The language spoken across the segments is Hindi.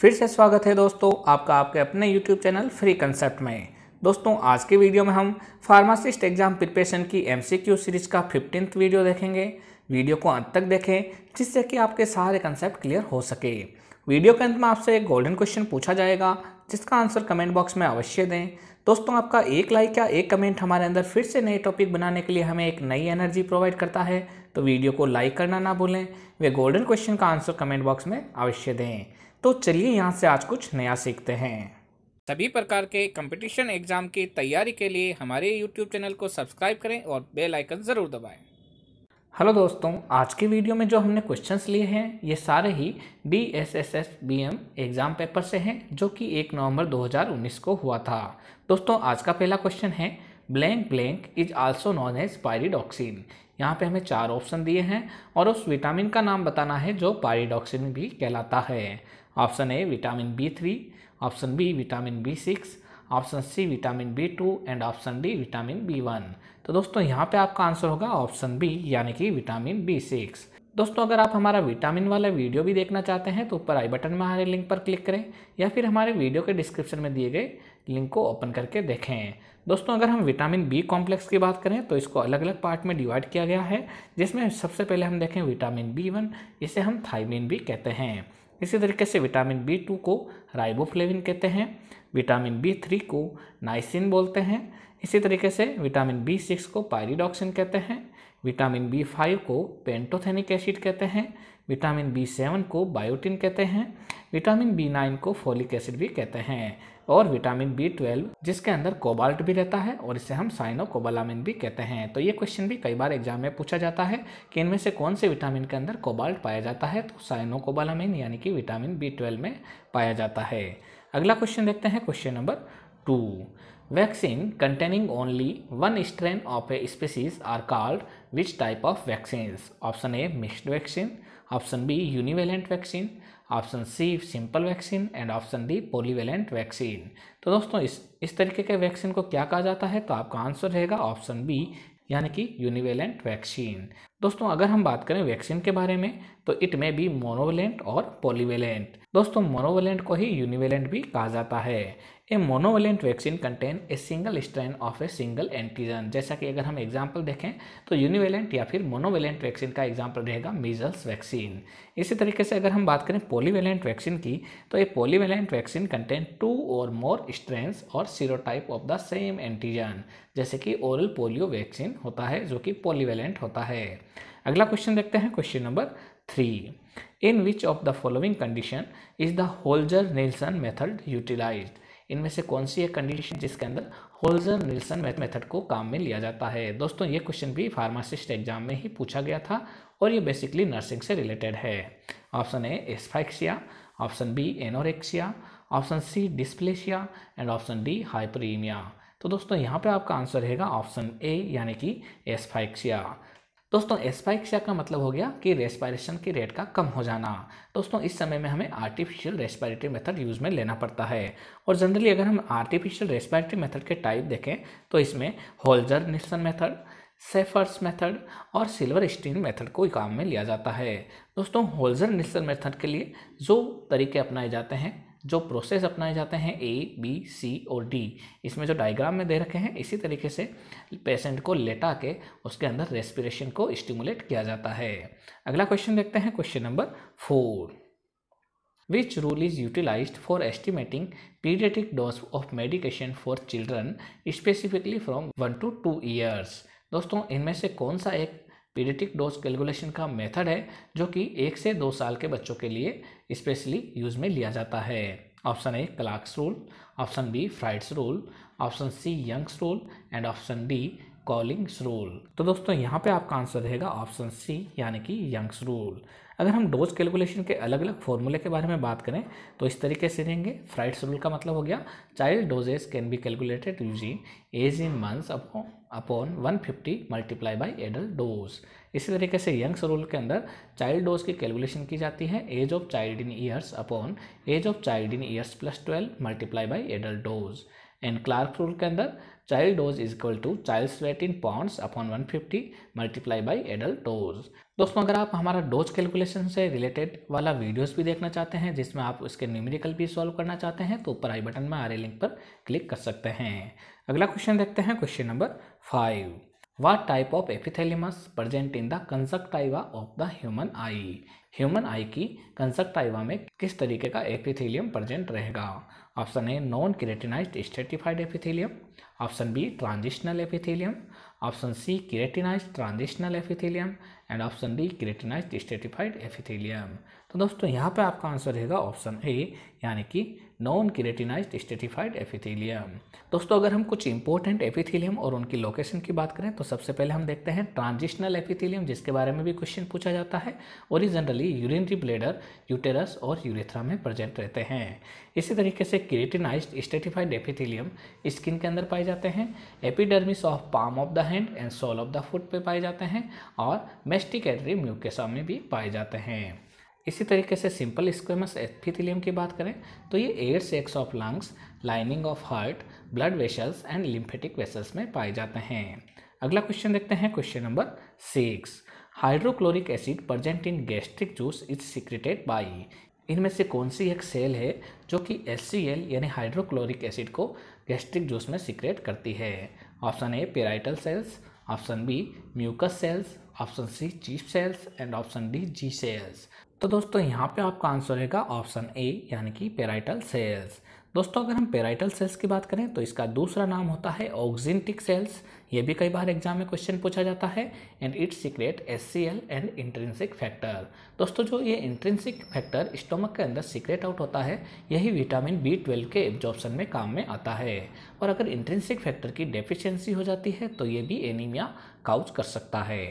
फिर से स्वागत है दोस्तों आपका आपके अपने YouTube चैनल फ्री कंसेप्ट में दोस्तों आज के वीडियो में हम फार्मासिस्ट एग्जाम प्रिपरेशन की एम सीरीज का फिफ्टींथ वीडियो देखेंगे वीडियो को अंत तक देखें जिससे कि आपके सारे कंसेप्ट क्लियर हो सके वीडियो के अंत में आपसे एक गोल्डन क्वेश्चन पूछा जाएगा जिसका आंसर कमेंट बॉक्स में अवश्य दें दोस्तों आपका एक लाइक या एक कमेंट हमारे अंदर फिर से नए टॉपिक बनाने के लिए हमें एक नई एनर्जी प्रोवाइड करता है तो वीडियो को लाइक करना ना भूलें वे गोल्डन क्वेश्चन का आंसर कमेंट बॉक्स में अवश्य दें तो चलिए यहाँ से आज कुछ नया सीखते हैं सभी प्रकार के कंपटीशन एग्जाम की तैयारी के लिए हमारे यूट्यूब चैनल को सब्सक्राइब करें और बेल आइकन ज़रूर दबाएं। हेलो दोस्तों आज के वीडियो में जो हमने क्वेश्चंस लिए हैं ये सारे ही B S S S B M exam paper से हैं जो कि एक नवंबर 2019 को हुआ था दोस्तों आज का पहला क्वेश्चन है blank blank is also known as pyridoxine यहाँ पे हमें चार ऑप्शन दिए हैं और उस विटामिन का नाम बताना है जो पायरिडॉक्सिन भी कहलाता है option A vitamin B three option B vitamin B six option C vitamin B two and option D vitamin B one तो दोस्तों यहाँ पे आपका आंसर होगा ऑप्शन बी यानी कि विटामिन बी सिक्स दोस्तों अगर आप हमारा विटामिन वाला वीडियो भी देखना चाहते हैं तो ऊपर आई बटन में हमारे लिंक पर क्लिक करें या फिर हमारे वीडियो के डिस्क्रिप्शन में दिए गए लिंक को ओपन करके देखें दोस्तों अगर हम विटामिन बी कॉम्प्लेक्स की बात करें तो इसको अलग अलग पार्ट में डिवाइड किया गया है जिसमें सबसे पहले हम देखें विटामिन बी वन इसे हम थाइमिन भी कहते हैं इसी तरीके से विटामिन बी टू को राइबोफ्लेविन कहते हैं विटामिन बी थ्री को नाइसिन बोलते हैं इसी तरीके से विटामिन बी सिक्स को पायरीडॉक्सिन कहते हैं विटामिन बी फाइव को पेंटोथेनिक एसिड कहते हैं विटामिन बी सेवन को बायोटिन कहते हैं विटामिन बी नाइन को फोलिक एसिड भी कहते हैं और विटामिन बी ट्वेल्व जिसके अंदर कोबाल्ट भी रहता है और इसे हम साइनोकोबालामिन भी कहते हैं तो ये क्वेश्चन भी कई बार एग्जाम में पूछा जाता है कि इनमें से कौन से विटामिन के अंदर कोबाल्ट पाया जाता है तो साइनोकोबालामिन यानी कि विटामिन बी ट्वेल्व में पाया जाता है अगला क्वेश्चन देखते हैं question number two Vaccine containing only one strain of a species are called which type of vaccines? Option A mixed vaccine, option B univalent vaccine, option C simple vaccine and option D polyvalent vaccine तो दोस्तों इस इस तरीके के वैक्सीन को क्या कहा जाता है तो आपका आंसर रहेगा ऑप्शन बी यानी कि यूनिवेलेंट वैक्सीन दोस्तों अगर हम बात करें वैक्सीन के बारे में तो इट में बी मोनोवेलेंट और पॉलीवेलेंट दोस्तों मोनोवेलेंट को ही यूनिवेलेंट भी कहा जाता है a monovalent vaccine contain a single strain of a single antigen जैसा कि अगर हम एग्जांपल देखें तो यूनिवेलेंट या फिर मोनोवेलेंट वैक्सीन का एग्जांपल रहेगा मीजल्स वैक्सीन इसी तरीके से अगर हम बात करें पॉलीवेलेंट वैक्सीन की तो ये polyvalent vaccine contain two or more strains or serotype of the same antigen जैसे कि ओरल पोलियो वैक्सीन होता है जो कि पॉलीवेलेंट होता है अगला क्वेश्चन देखते हैं question number three in which of the following condition is the Holger nielsen method utilize इनमें से कौन सी एक कंडीशन जिसके अंदर होल्जर निल्सन मेथड को काम में लिया जाता है दोस्तों ये क्वेश्चन भी फार्मासिस्ट एग्जाम में ही पूछा गया था और ये बेसिकली नर्सिंग से रिलेटेड है option A asphyxia option B anorexia option C dysplasia and option D hyperemia तो दोस्तों यहाँ पे आपका आंसर रहेगा ऑप्शन ए यानी कि एस्फाइक्सिया दोस्तों एस्पाइक्सिया का मतलब हो गया कि रेस्पायरेशन की रेट का कम हो जाना दोस्तों इस समय में हमें आर्टिफिशियल रेस्पायरेटरी मेथड यूज़ में लेना पड़ता है और जनरली अगर हम आर्टिफिशियल रेस्पायरेटरी मेथड के टाइप देखें तो इसमें Holger Nielsen method Schafer's method और सिल्वर स्टीन मेथड को काम में लिया जाता है दोस्तों होल्जर निल्सन मेथड के लिए जो तरीके अपनाए जाते हैं जो प्रोसेस अपनाए जाते हैं ए बी सी और डी इसमें जो डायग्राम में दे रखे हैं इसी तरीके से पेशेंट को लेटा के उसके अंदर रेस्पिरेशन को स्टिमुलेट किया जाता है अगला क्वेश्चन देखते हैं question number four which rule is utilize for estimating paediatric dose of medication for children specifically from one to two years दोस्तों इनमें से कौन सा एक पीडिटिक डोज कैलकुलेशन का मेथड है जो कि एक से दो साल के बच्चों के लिए स्पेशली यूज में लिया जाता है option A Clark's rule option B Fried's rule option C Young's rule and option D Cowling's rule तो दोस्तों यहाँ पे आपका आंसर रहेगा ऑप्शन सी यानी कि यंग्स रूल अगर हम डोज कैलकुलेशन के अलग अलग फॉर्मूले के बारे में बात करें तो इस तरीके से रहेंगे फ्राइड्स रूल का मतलब हो गया child doses can be calculated using age in months upon upon one fifty multiply by adult dose इसी तरीके से यंग्स रूल के अंदर चाइल्ड डोज की कैलकुलेशन की जाती है age of child in years upon age of child in years plus twelve multiply by adult dose and Clark rule के अंदर child dose is equal to child weight in pounds upon one fifty multiply by adult dose दोस्तों अगर आप हमारा डोज कैलकुलेशन से रिलेटेड वाला वीडियोस भी देखना चाहते हैं जिसमें आप उसके न्यूमेरिकल भी सॉल्व करना चाहते हैं तो ऊपर आई बटन में आ रहे लिंक पर क्लिक कर सकते हैं अगला क्वेश्चन देखते हैं question number five what type of epithelium present in the conjunctiva of the human eye human eye की कंसक्टाइवा में किस तरीके का एपिथेलियम प्रेजेंट रहेगा option A non keratinize stratified epithelium option B transitional epithelium option C keratinize transitional epithelium and option D keratinize stratified epithelium तो दोस्तों यहाँ पे आपका आंसर रहेगा ऑप्शन ए यानी कि नॉन किरेटिनाइज स्टेटिफाइड एफिथीलियम दोस्तों अगर हम कुछ इंपॉर्टेंट एफिथीलियम और उनकी लोकेशन की बात करें तो सबसे पहले हम देखते हैं ट्रांजिशनल एफिथीलियम जिसके बारे में भी क्वेश्चन पूछा जाता है और ये जनरली यूरिनरी ब्लेडर यूटेरस और यूरेथ्रा में प्रेजेंट रहते हैं इसी तरीके से किरेटिनाइज स्टेटिफाइड एफिथीलियम स्किन के अंदर पाए जाते हैं epidermis of palm of the hand and sole of the foot पर पाए जाते हैं और मेस्टिकेटरी म्यूकेसा में भी पाए जाते हैं इसी तरीके से सिंपल स्क्वेमस एथिथिलियम की बात करें तो ये air sacs of lungs lining of heart blood vessels and lymphatic vessels में पाए जाते हैं अगला क्वेश्चन देखते हैं question number six hydrochloric acid present in gastric juice is secreted by इनमें से कौन सी एक सेल है जो कि एस यानी हाइड्रोक्लोरिक एसिड को गैस्ट्रिक जूस में सिक्रेट करती है option A parietal cells option B mucus cells option C chief cells and option D G cells तो दोस्तों यहाँ पे आपका आंसर रहेगा ऑप्शन ए यानी कि पेराइटल सेल्स दोस्तों अगर हम पेराइटल सेल्स की बात करें तो इसका दूसरा नाम होता है ऑक्जेंटिक सेल्स ये भी कई बार एग्जाम में क्वेश्चन पूछा जाता है and it's secrete S C L and intrinsic factor दोस्तों जो ये इंट्रेंसिक फैक्टर स्टोमक के अंदर सीक्रेट आउट होता है यही विटामिन बी ट्वेल्व के एब्जॉर्प्शन में काम में आता है और अगर इंट्रेंसिक फैक्टर की डेफिशिएंसी हो जाती है तो ये भी एनीमिया काउज कर सकता है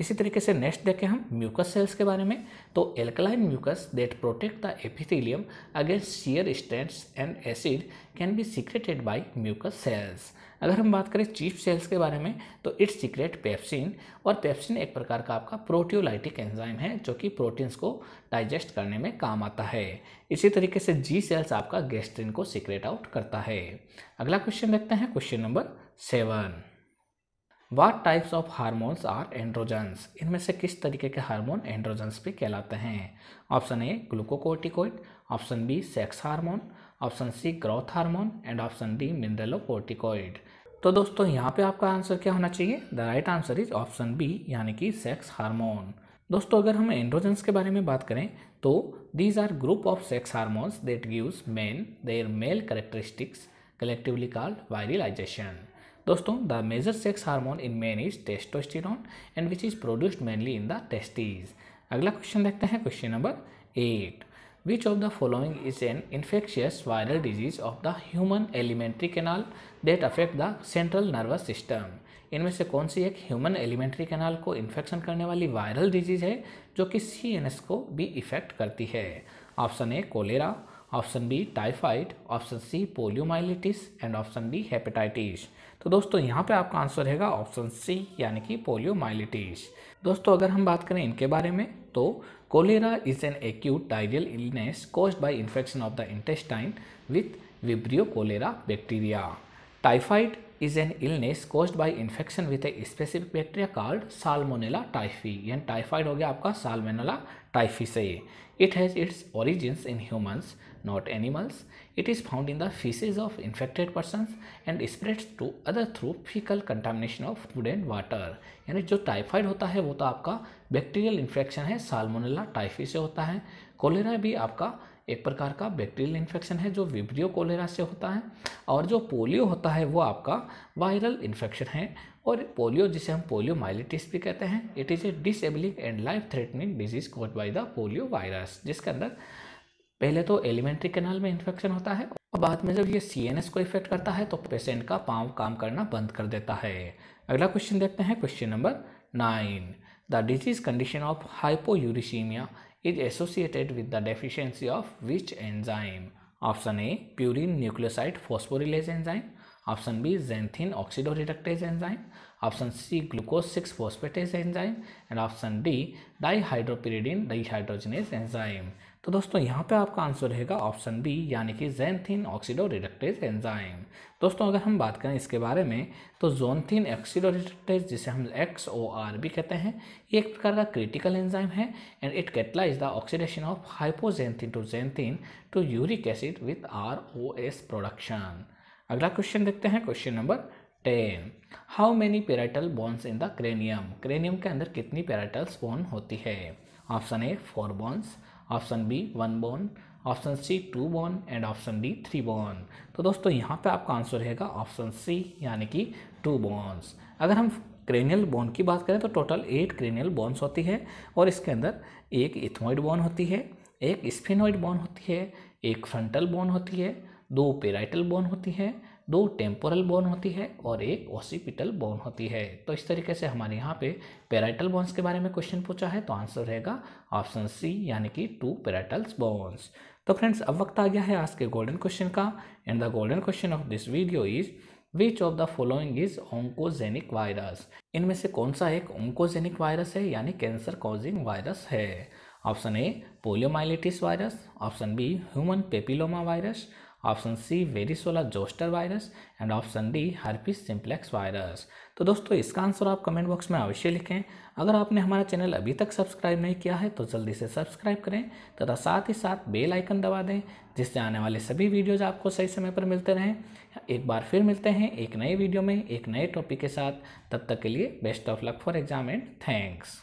इसी तरीके से नेक्स्ट देखें हम म्यूकस सेल्स के बारे में तो alkaline mucus that protect the epithelium against shear stents and acid can be secreted by mucus cells अगर हम बात करें चीप सेल्स के बारे में तो इट्स सीक्रेट पेप्सिन और पेप्सिन एक प्रकार का आपका प्रोटियोलाइटिक एंजाइम है जो कि प्रोटीन्स को डाइजेस्ट करने में काम आता है इसी तरीके से जी सेल्स आपका गैस्ट्रिन को सीक्रेट आउट करता है अगला क्वेश्चन देखते हैं question number seven what types of hormones are androgens इनमें से किस तरीके के हारमोन एंड्रोजन्स भी कहलाते हैं option A glucocorticoid option B sex hormone option C growth hormone and option D mineralocorticoid तो दोस्तों यहाँ पे आपका आंसर क्या होना चाहिए the right answer is option B यानी कि सेक्स हार्मोन दोस्तों अगर हम एंड्रोजेंस के बारे में बात करें तो these are group of sex hormones that gives men their male characteristics collectively called virilization दोस्तों the major sex hormone in man is testosterone and which is produced mainly in the testes अगला क्वेश्चन देखते हैं question number eight Which of the following is an infectious viral disease of the human elementary canal that affect the central nervous system? इनमें से कौन सी एक ह्यूमन एलिमेंट्री कैनाल को इन्फेक्शन करने वाली वायरल डिजीज़ है जो कि सी को भी इफेक्ट करती है option A cholera option B typhoid option C poliomyelitis and option D hepatitis तो दोस्तों यहाँ पे आपका आंसर रहेगा ऑप्शन सी यानी कि पोलियोमाइलिटिस दोस्तों अगर हम बात करें इनके बारे में तो Cholera is an acute diarrheal illness caused by infection of the intestine with Vibrio cholera bacteria. Typhoid is an illness caused by infection with a specific bacteria called Salmonella typhi And typhoid हो Salmonella typhi It has its origins in humans not animals. It is found in the feces of infected persons and spreads to other through fecal contamination of food and water. यानी जो टाइफाइड होता है वो तो आपका बैक्टीरियल इन्फेक्शन है साल्मोनेला टाइफी से होता है कोलेरा भी आपका एक प्रकार का बैक्टीरियल इन्फेक्शन है जो विब्रियो कोलेरा से होता है और जो पोलियो होता है वो आपका वायरल इन्फेक्शन है और पोलियो जिसे हम पोलियो माइलिटिस भी कहते हैं it is a disabling and life threatening disease cause by the polio virus जिसके अंदर पहले तो एलिमेंट्री कैनाल में इन्फेक्शन होता है और बाद में जब ये सी को इफेक्ट करता है तो पेशेंट का पाँव काम करना बंद कर देता है अगला क्वेश्चन देखते हैं question number nine the disease condition of uricemia is associated with the deficiency of which enzyme option A purine nucleoside phosphorylase enzyme option B xanthine oxidoreductase enzyme option C glucose six phosphatase enzyme and option D dihydropyridine dehydrogenase enzyme तो दोस्तों यहाँ पे आपका आंसर रहेगा ऑप्शन बी यानी कि जैनथिन ऑक्सीडो रिडक्टेज एंजाइम दोस्तों अगर हम बात करें इसके बारे में तो जोनथिन ऑक्सीडो रिडक्टेज जिसे हम एक्स ओ आर भी कहते हैं ये एक प्रकार का क्रिटिकल एंजाइम है and it catalyse the oxidation of hypoxanthine to xanthine to uric acid with R O S production अगला क्वेश्चन देखते हैं question number ten how many parietal bones in the cranium cranium के अंदर कितनी पेराइटल्स बोन होती है option A four bones option B one bone option C two bone and option D three bone तो दोस्तों यहाँ पे आपका आंसर रहेगा ऑप्शन सी यानी कि टू बोन्स अगर हम क्रेनियल बोन की बात करें तो टोटल एट क्रेनियल बोन्स होती है और इसके अंदर एक इथमोइड बोन होती है एक स्पिनोइड बोन होती है एक फ्रंटल बोन होती है दो पेराइटल बोन होती है दो टेम्पोरल बोन होती है और एक ऑसिपिटल बोन होती है तो इस तरीके से हमारे यहाँ पे पेराइटल बोन्स के बारे में क्वेश्चन पूछा है तो आंसर रहेगा ऑप्शन सी यानी कि टू पेराइटल्स बोन्स तो फ्रेंड्स अब वक्त आ गया है आज के गोल्डन क्वेश्चन का and the golden question of this video is which of the following is oncogenic virus इनमें से कौन सा एक ऑन्कोजेनिक वायरस है यानी कैंसर कॉजिंग वायरस है option A poliomyelitis virus option B human papilloma virus option C varicella zoster virus and option D herpes simplex virus तो दोस्तों इसका आंसर आप कमेंट बॉक्स में अवश्य लिखें अगर आपने हमारा चैनल अभी तक सब्सक्राइब नहीं किया है तो जल्दी से सब्सक्राइब करें तथा साथ ही साथ बेल आइकन दबा दें जिससे आने वाले सभी वीडियोज आपको सही समय पर मिलते रहें एक बार फिर मिलते हैं एक नए वीडियो में एक नए टॉपिक के साथ तब तक के लिए best of luck for exam and thanks